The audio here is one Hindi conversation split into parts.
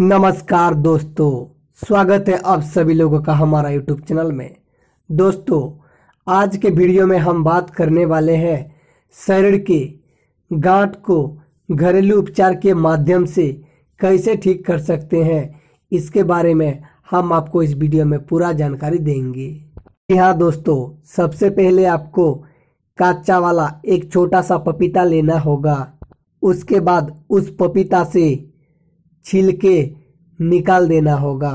नमस्कार दोस्तों स्वागत है आप सभी लोगों का हमारा यूट्यूब चैनल में दोस्तों आज के वीडियो में हम बात करने वाले हैं शरीर के गांठ को घरेलू उपचार के माध्यम से कैसे ठीक कर सकते हैं इसके बारे में हम आपको इस वीडियो में पूरा जानकारी देंगे जी हाँ दोस्तों सबसे पहले आपको काचा वाला एक छोटा सा पपीता लेना होगा उसके बाद उस पपीता से छिलके निकाल देना होगा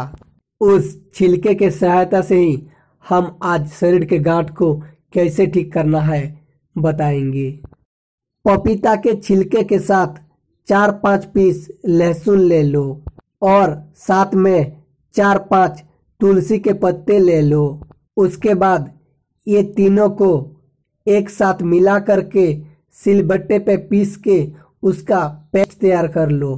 उस छिलके के सहायता से ही हम आज शरीर के गांठ को कैसे ठीक करना है बताएंगे पपीता के छिलके के साथ चार पाँच पीस लहसुन ले लो और साथ में चार पाँच तुलसी के पत्ते ले लो उसके बाद ये तीनों को एक साथ मिला करके सिलबट्टे पे पीस के उसका पेस्ट तैयार कर लो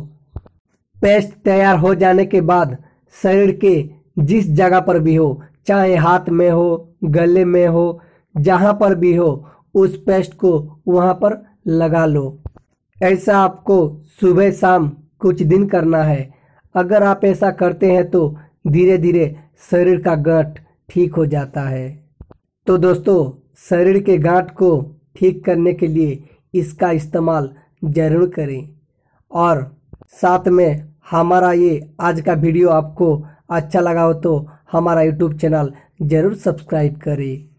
पेस्ट तैयार हो जाने के बाद शरीर के जिस जगह पर भी हो चाहे हाथ में हो गले में हो जहाँ पर भी हो उस पेस्ट को वहाँ पर लगा लो ऐसा आपको सुबह शाम कुछ दिन करना है अगर आप ऐसा करते हैं तो धीरे धीरे शरीर का गांठ ठीक हो जाता है तो दोस्तों शरीर के गांठ को ठीक करने के लिए इसका इस्तेमाल ज़रूर करें और साथ में हमारा ये आज का वीडियो आपको अच्छा लगा हो तो हमारा यूट्यूब चैनल ज़रूर सब्सक्राइब करें